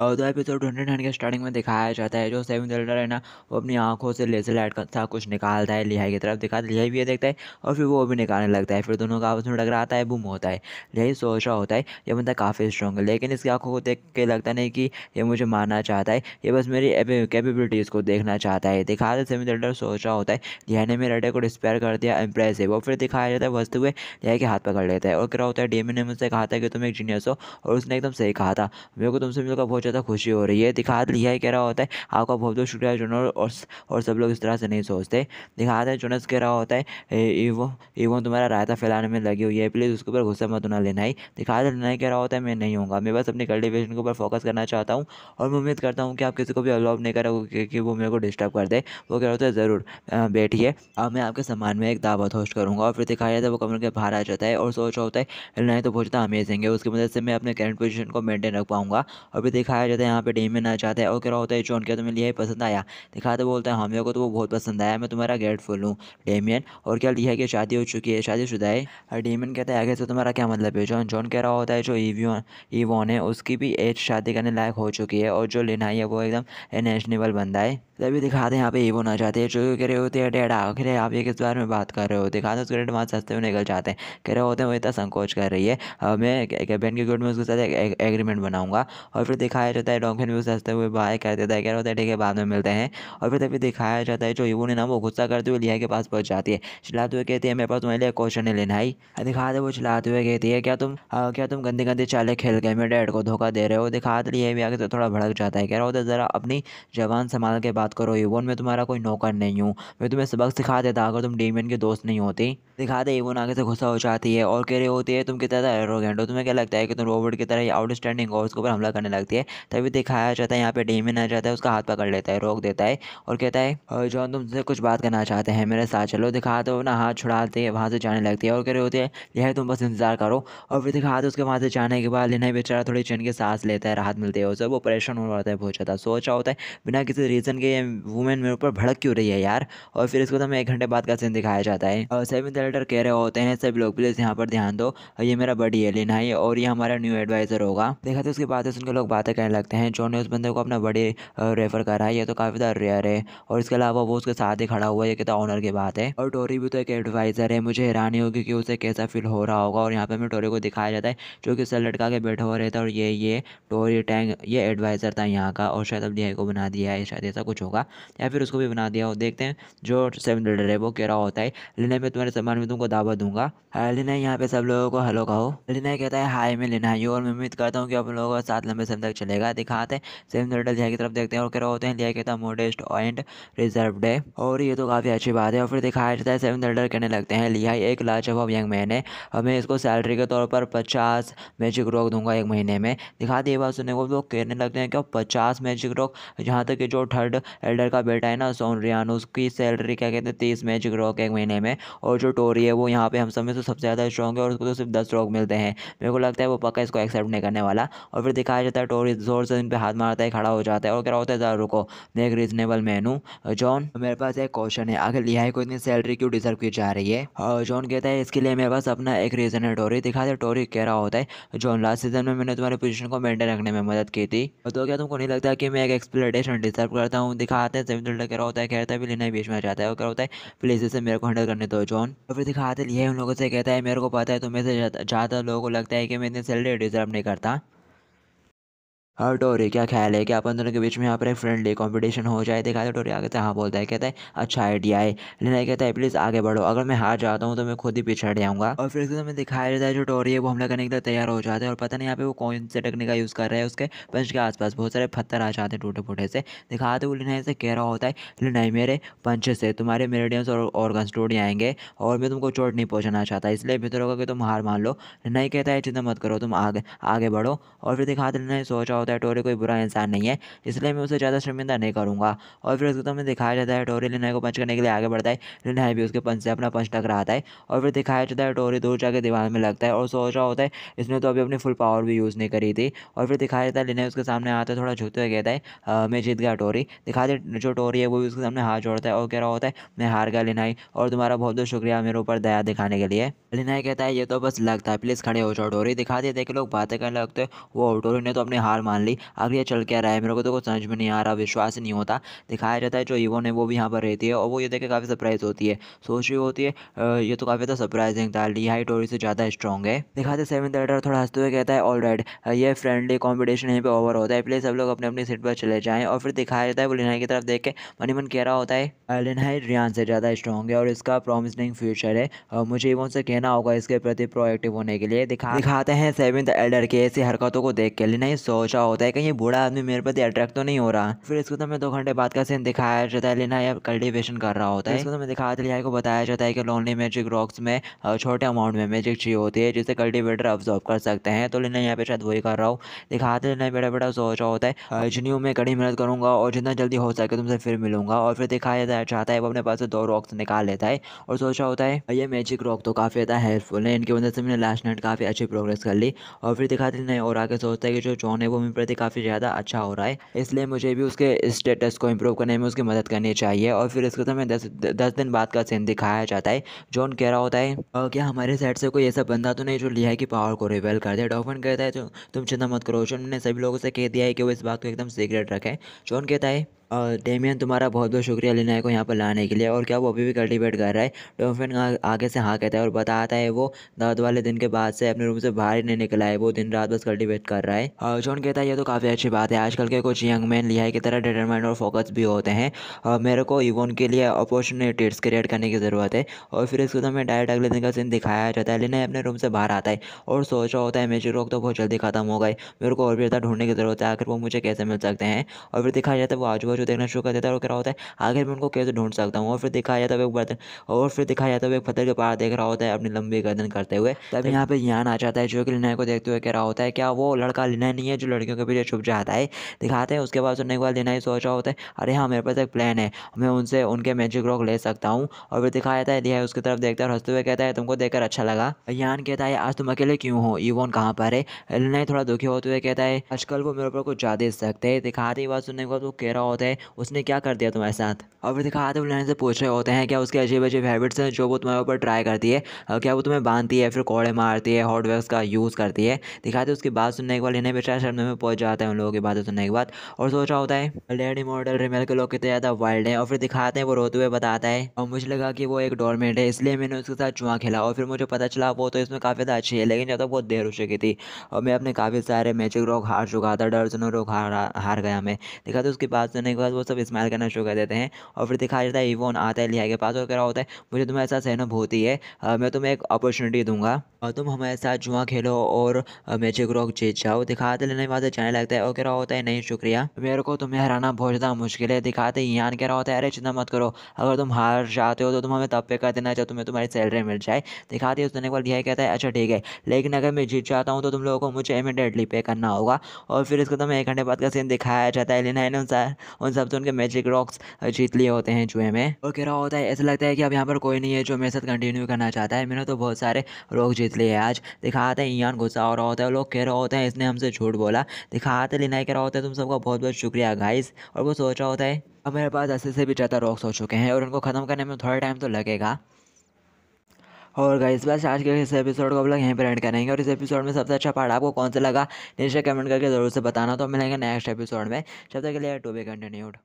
और तो episode hundred nine के स्टार्टिंग में दिखाया जाता है जो सेवन एल्डर है ना वो अपनी आंखों से लेजर लाइट का कुछ निकालता है लिहाई की तरफ दिखाता है लिहाई भी ये देखता है और फिर वो भी निकालने लगता है फिर दोनों का आपस में टकरा आता है बुम होता है लिहाई सोच रहा होता है ये बंदा काफ़ी स्ट्रॉन्ग है लेकिन इसकी आंखों को देख के लगता नहीं कि ये मुझे मारना चाहता है ये बस मेरी कैपेबिलिटीज़ को देखना चाहता है दिखा दे सेवन एल्डर सोच रहा होता है लिहाई ने मेरे अड्डे को डिस्पेयर कर दिया इंप्रेसिव और फिर दिखाया जाता है वस्तु हुए लिहाई के हाथ पकड़ लेता है और क्या होता है डेमिन ने मुझसे कहा था कि तुम एक जीनियस हो और उसने एकदम सही कहा था मेरे को तुमसे मिलकर बहुत ज़्यादा खुशी हो रही है दिखा लिहाई कह रहा होता है आपका बहुत बहुत शुक्रिया जोनर और और सब लोग इस तरह से नहीं सोचते दिखा दें जोनस कह रहा होता है एवो एवो तुम्हारा रायता फैलाने में लगी हुई है प्लीज़ उसके ऊपर गुस्सा मत ना लेना ही दिखात नहीं कह रहा होता है मैं नहीं हूँ मैं बस अपने कल्टिवेशन के ऊपर फोकस करना चाहता हूँ और मैं उम्मीद करता हूँ कि आप किसी को भी अलाउ नहीं करोगे क्योंकि वो मेरे को डिस्टर्ब कर दे वो कह रहा होता है ज़रूर बैठिए और मैं आपके सामान में एक दावत होस्ट करूँगा और फिर दिखाया जाता है वो कमरे के बाहर आ जाता है और सोच रहा होता है नहीं तो बहुत ज़्यादा अमेजिंग है उसकी मदद से मैं अपने करेंट पोजिशन को मेनटेन रख पाऊँगा और फिर दिखाया दिखाया जाता है यहाँ पे डेमिन आ जाता है और कह रहा होता है जॉन क्या तुम्हें लिया पसंद आया दिखाते बोलते हैं है को तो वो बहुत पसंद आया मैं तुम्हारा गेट फुल हूँ डेमियन और क्या लिया कि शादी हो चुकी है शादी शुदा है और डेमियन कहता है आगे से तुम्हारा क्या मतलब है जॉन जॉन कह रहा होता है जो ईवियन ईवॉन है उसकी भी एज शादी करने लायक हो चुकी है और जो लेना है वो एकदम नेशनेबल बंदा है तभी दिखाते हैं यहाँ पे ये आ चाहते हैं जो कह रहे होते हैं कह रहे आप ये किस बारे में बात कर रहे हो दिखाते उसके डेड वहाँ सस्ते में निकल जाते हैं कह रहे होते हैं वो इतना संकोच कर रही है मैं कैबिन के गुड में उसके साथ एग्रीमेंट बनाऊंगा और फिर दिखाया जाता है डॉक्यूमेंट भी सस्ते हुए बाहर कर देता है कह रहे होते हैं ठीक है बाद में मिलते हैं और फिर तभी दिखाया जाता है जो ईवन है ना वो गुस्सा करते हुए लिया के पास पहुँच जाती है चिल्लाते हुए कहती है मेरे पास तुम्हारे लिए क्वेश्चन नहीं लेना ही दिखाते वो चिल्लाते हुए कहती है क्या तुम क्या तुम गंदे गंदे चाले खेल गए मेरे डैड को धोखा दे रहे हो दिखाते लिए भी आगे तो थोड़ा भड़क जाता है कह रहे होते ज़रा अपनी जबान संभाल के बात बात करो एवन मैं तुम्हारा कोई नौकर नहीं हूँ मैं तुम्हें सबक सिखा देता अगर तुम डेमियन के दोस्त नहीं होते दिखा दे एवन आगे से गुस्सा हो जाती है और कह रही होती है तुम कितना एरोगेंट हो तुम्हें क्या लगता है कि तुम रोबोट की तरह आउटस्टैंडिंग हो उसके ऊपर हमला करने लगती है तभी दिखाया जाता है यहाँ पे डेमियन आ जाता है उसका हाथ पकड़ लेता है रोक देता है और कहता है जॉन तुमसे कुछ बात करना चाहते हैं मेरे साथ चलो दिखा दो ना हाथ छुड़ाते हैं वहाँ से जाने लगती है और कह रहे होते हैं यह तुम बस इंतजार करो और फिर दिखा दो उसके वहाँ से जाने के बाद लेना बेचारा थोड़ी चैन के सांस लेता है राहत मिलती है उसे वो परेशान हो जाता है बहुत ज़्यादा सोचा होता है बिना किसी रीज़न के वुमेन मेरे ऊपर भड़क क्यों रही है यार और फिर इसको तो हमें एक घंटे बाद का सीन दिखाया जाता है और सेवन डायरेक्टर कह रहे होते हैं सब लोग प्लीज़ यहाँ पर ध्यान दो ये मेरा बड़ी एलियन है और ये हमारा न्यू एडवाइज़र होगा देखा था उसके बाद उनके लोग बातें करने लगते हैं जो उस बंदे को अपना बड़ी रेफर करा है ये तो काफ़ी ज़्यादा रेयर है और इसके अलावा वो उसके साथ ही खड़ा हुआ है ये कितना ऑनर की बात है और टोरी भी तो एक एडवाइज़र है मुझे हैरानी होगी कि उसे कैसा फील हो रहा होगा और यहाँ पे हमें टोरी को दिखाया जाता है जो कि उसे लटका के बैठा हुआ रहता है और ये ये टोरी टैंग ये एडवाइज़र था यहाँ का और शायद अब डी को बना दिया है शायद ऐसा कुछ हो होगा या फिर उसको भी बना दिया हो देखते हैं जो सेवन लीडर है वो कह रहा होता है लिनय मैं तुम्हारे सामान में तुमको दावा दूंगा हाँ, लिनय यहाँ पे सब लोगों को हेलो कहो लिनय कहता है हाय मैं लिनय और मैं उम्मीद करता हूँ कि आप लोगों का साथ लंबे समय तक चलेगा दिखाते हैं सेवन लीडर लिया की तरफ देखते हैं और कह रहे होते हैं लिया कहता है मोडेस्ट एंड रिजर्व है और ये तो काफ़ी अच्छी बात है और फिर दिखाया जाता है सेवन लीडर कहने लगते हैं लिया एक लाजवाब यंग मैन है और मैं इसको सैलरी के तौर पर पचास मैजिक रोक दूंगा एक महीने में दिखा दिए बात सुनने को लोग कहने लगते हैं कि पचास मैजिक रोक जहाँ तक कि जो थर्ड एल्डर का बेटा है ना सोन रियान उसकी सैलरी क्या कहते हैं तीस मैच रॉक एक महीने में और जो टोरी है वो यहाँ पे हम सब में से सबसे ज़्यादा स्ट्रॉन्ग है और उसको तो सिर्फ दस रॉक मिलते हैं मेरे को लगता है वो पक्का इसको एक्सेप्ट नहीं करने वाला और फिर दिखाया जाता है टोरी जोर से इन पर हाथ मारता है खड़ा हो जाता है और क्या होता है ज़रा रुको देख रीजनेबल मैनू जॉन मेरे पास एक क्वेश्चन है आखिर लिहाई को इतनी सैलरी क्यों डिजर्व की जा रही है और जॉन कहता है इसके लिए मेरे पास अपना एक रीज़न है टोरी दिखा दे टोरी कह रहा होता है जॉन लास्ट सीजन में मैंने तुम्हारी पोजिशन को मेंटेन रखने में मदद की थी तो क्या तुमको नहीं लगता कि मैं एक एक्सप्लेटेशन डिजर्व करता हूँ दिखाते हैं सेवन हंड्रेड होता है कहता है भी लेना ही बेचना चाहता है और क्या होता है प्लेस से मेरे को हैंडल करने दो जॉन और फिर दिखाते लिए उन लोगों से कहता है मेरे को पता है तुम्हें से ज़्यादा लोगों को लगता है कि मैं इतनी सैलरी डिजर्व नहीं करता और टोरी क्या ख्याल है कि अपन दोनों के बीच में यहाँ पर एक फ्रेंडली कॉम्पिटिशन हो जाए दिखा दे डोरी आगे से हाँ बोलता है कहता है अच्छा आइडिया है लेना कहता है प्लीज़ आगे बढ़ो अगर मैं हार जाता हूँ तो मैं खुद ही पीछे हट जाऊँगा और फिर उसमें दिखाया जाता है जो टोरी है वो हमला करने के लिए तैयार हो जाता है और पता नहीं यहाँ पे वो कौन से टेक्निक का यूज़ कर रहा है उसके पंच के आसपास बहुत सारे पत्थर आ जाते हैं टूटे फूटे से दिखाते वो लिनाई से कह रहा होता है लिनाई मेरे पंच से तुम्हारे मेरेडियंस और ऑर्गन्स टूट जाएंगे और मैं तुमको चोट नहीं पहुँचाना चाहता इसलिए बेहतर होगा कि तुम हार मान लो लिनाई कहता है चिंता मत करो तुम आगे आगे बढ़ो और फिर दिखाते लिनाई सोचा जाता है टोरे कोई बुरा इंसान नहीं है इसलिए मैं उसे ज़्यादा शर्मिंदा नहीं करूँगा और फिर उसको तो हमें दिखाया जाता है टोरे लिनाई को पंच करने के लिए आगे बढ़ता है लिनाई भी उसके पंच से अपना पंच टकराता है और फिर दिखाया जाता है टोरे दूर जाकर दीवार में लगता है और सोच रहा होता है इसने तो अभी अपनी फुल पावर भी यूज़ नहीं करी थी और फिर दिखाया जाता है लिनाई उसके सामने आता है थोड़ा झुकते हुए कहता है मैं जीत गया टोरी दिखा दे जो टोरी है वो भी उसके सामने हाथ जोड़ता है और कह रहा होता है मैं हार गया लिनाई और तुम्हारा बहुत बहुत शुक्रिया मेरे ऊपर दया दिखाने के लिए लिनाई कहता है ये तो बस लगता है प्लीज़ खड़े हो जाओ टोरी दिखा दे कि लोग बातें करने लगते हैं वो टोरी ने तो अपनी हार मान मान ली अब ये चल क्या रहा है मेरे को तो कुछ समझ में नहीं आ रहा विश्वास नहीं होता दिखाया जाता है जो ईवन है वो भी यहाँ पर रहती है और वो ये देखे काफ़ी सरप्राइज होती है सोच रही होती है ये तो काफ़ी ज़्यादा सरप्राइजिंग था ली हाइट और इससे ज़्यादा स्ट्रॉग है दिखाते सेवन राइडर थोड़ा हंसते हुए कहता है ऑल राइट ये फ्रेंडली कॉम्पिटिशन यहीं पर ओवर होता है प्लीज़ सब लोग अपने अपनी सीट पर चले जाएँ और फिर दिखाया जाता है वो लिनहाई की तरफ देख के मनी मन कह रहा होता है लिनहाई रियान से ज़्यादा स्ट्रॉग है और इसका प्रॉमिसिंग फ्यूचर है मुझे इवन से कहना होगा इसके प्रति प्रोएक्टिव होने के लिए दिखा दिखाते हैं सेवन एल्डर के ऐसी हरकतों को देख के लिए नहीं सोचा का होता है कहीं बूढ़ा आदमी मेरे प्रति अट्रैक्ट तो नहीं हो रहा फिर इसको तो मैं दो घंटे बाद का सीन दिखाया जाता है लेना या कल्टिवेशन कर रहा होता है इसको तो मैं दिखाया लिहाई को बताया जाता है कि लोनली मैजिक रॉक्स में छोटे अमाउंट में मैजिक चाहिए होती है जिसे कल्टिवेटर ऑब्जॉर्व कर सकते हैं तो लेना यहाँ पे शायद वही कर रहा हूँ दिखाते तो लेना बेटा बेटा सोच रहा होता है जिन्हें मैं कड़ी मेहनत करूँगा और जितना जल्दी हो सके तुमसे फिर मिलूंगा और फिर दिखाया जाता चाहता है वो अपने पास से दो रॉक्स निकाल लेता है और सोच रहा होता है ये मैजिक रॉक तो काफ़ी ज़्यादा हेल्पफुल है इनकी वजह से मैंने लास्ट नाइट काफ़ी अच्छी प्रोग्रेस कर ली और फिर दिखाते तो नहीं और आके सोचता है कि जो जॉन है वो मेरे प्रति काफ़ी ज़्यादा अच्छा हो रहा है इसलिए मुझे भी उसके स्टेटस को इम्प्रूव करने में उसकी मदद करनी चाहिए और फिर इसके समय तो दस दस दिन बाद का सीन दिखाया जाता है जॉन कह रहा होता है और क्या हमारे साइड से कोई ऐसा बंदा तो नहीं जो लिया है कि पावर को रिवेल कर दे डॉफन कहता है तुम चिंता मत करो जो ने सभी लोगों से कह दिया है कि वो इस बात को एकदम सीक्रेट रखें जॉन कहता है और डेमियन तुम्हारा बहुत बहुत शुक्रिया लिनाय को यहाँ पर लाने के लिए और क्या वो अभी भी कल्टिवेट कर रहा है डोफिन आगे से हाँ कहता है और बताता है वो दर्द वाले दिन के बाद से अपने रूम से बाहर ही नहीं निकला है वो दिन रात बस कल्टिवेट कर रहा है और जॉन कहता है ये तो काफ़ी अच्छी बात है आजकल के कुछ यंग मैन लिहाई की तरह डिटरमाइंड और फोकस भी होते हैं और मेरे को इवोन के लिए अपॉर्चुनिटीज़ क्रिएट करने की ज़रूरत है और फिर इसको तुम्हें डायरेक्ट अगले दिन का सीन दिखाया जाता है लिनाई अपने रूम से बाहर आता है और सोच होता है मेजी रोक तो बहुत जल्दी खत्म हो गए मेरे को और भी ज़्यादा ढूंढने की ज़रूरत है आखिर वो मुझे कैसे मिल सकते हैं और फिर दिखाया जाता है वो आज जो देखना शुरू कर देता है और क्या होता है आखिर में उनको कैसे ढूंढ सकता हूँ और फिर दिखाया जाता है एक बर्तन और फिर दिखाया जाता है एक पत्थर के पार देख रहा होता है अपनी लंबी गर्दन करते हुए तब यहाँ पे यान आ जाता है जो कि लिनाई को देखते हुए कह रहा होता है क्या वो लड़का लिनाई नहीं है जो लड़कियों के पीछे छुप जाता है दिखाते हैं उसके बाद सुनने के बाद लिनाई सोच रहा होता है अरे हाँ मेरे पास एक प्लान है मैं उनसे उनके मैजिक रॉक ले सकता हूँ और फिर दिखाया जाता है दिया उसकी तरफ देखता है हंसते हुए कहता है तुमको देखकर अच्छा लगा यान कहता है आज तुम अकेले क्यों हो ईवोन कहाँ पर है लिनाई थोड़ा दुखी होते हुए कहता है आजकल वो मेरे ऊपर कुछ ज़्यादा सकते हैं दिखाते ही बात सुनने के बाद वो कह रहा होता है है उसने क्या कर दिया तुम्हारे साथ और फिर दिखा आतिफ लैंड से पूछ रहे होते हैं क्या उसके अजीब अजीब हैबिट्स हैं जो वो तुम्हारे ऊपर ट्राई करती है और क्या वो तुम्हें बांधती है फिर कोड़े मारती है हॉट वेव्स का यूज़ करती है दिखाते उसकी बात सुनने के बाद इन्हें बेचारा शर्मे में पहुंच जाता है उन लोगों की बातें सुनने के बाद और सोच रहा होता है लेडी मॉडल रिमेल के लोग कितने ज़्यादा वाइल्ड हैं और फिर दिखाते हैं वो रोते हुए बताता है और मुझे लगा कि वो एक डॉर्मेंट है इसलिए मैंने उसके साथ चुआ खेला और फिर मुझे पता चला वो तो इसमें काफ़ी ज़्यादा अच्छी है लेकिन जब तक बहुत देर हो चुकी थी और मैं अपने काफ़ी सारे मैजिक रोग हार चुका था डर्जनों सुनो रोग हार हार गया मैं दिखाते उसकी बात सुनने के बाद वो सब स्माइल करना शुरू कर देते हैं और फिर दिखाया जाता है इवोन आता है लिहाई के पास और कह रहा होता है मुझे तुम्हारे साथ सहनुभूति है मैं तुम्हें एक अपॉर्चुनिटी दूंगा और तुम हमारे साथ जुआ खेलो और मैजिक रॉक जीत जाओ दिखाते लेने वहाँ से तो जाने लगता है और कह रहा होता है नहीं शुक्रिया मेरे को तुम्हें हराना बहुत ज़्यादा मुश्किल है दिखाते यान कह रहा होता है अरे चिंता मत करो अगर तुम हार जाते हो तो तुम हमें तब पे कर देना चाहो तुम्हें तुम्हारी सैलरी मिल जाए दिखाते उसने एक बार लिहाई कहता है अच्छा ठीक है लेकिन अगर मैं जीत जाता हूँ तो तुम लोगों को मुझे इमिडिएटली पे करना होगा और फिर इसको तुम्हें तो एक घंटे बाद का सीन दिखाया जाता है लेना है ना उन सबसे तो उनके मैजिक रॉक्स जीत लिए होते हैं चूहे में और कह रहा होता है ऐसा लगता है कि अब यहाँ पर कोई नहीं है जो मेरे साथ कंटिन्यू करना चाहता है मैंने तो बहुत सारे रॉक जीत लिए आज दिखाते हैं ईयान गुस्सा हो रहा होता है लोग कह रहे होते हैं इसने हमसे झूठ बोला दिखाते लेना कह रहा होता है तुम सबका बहुत बहुत शुक्रिया गाइस और वो सोच रहा होता है अब मेरे पास ऐसे से भी ज़्यादा रॉक्स हो चुके हैं और उनको ख़त्म करने में थोड़ा टाइम तो लगेगा और गाइस बस आज के इस एपिसोड को हम लोग यहीं पर एंड करेंगे और इस एपिसोड में सबसे अच्छा पार्ट आपको कौन सा लगा नीचे कमेंट करके ज़रूर से बताना तो मिलेंगे नेक्स्ट एपिसोड में जब तक के लिए टू बी कंटिन्यूड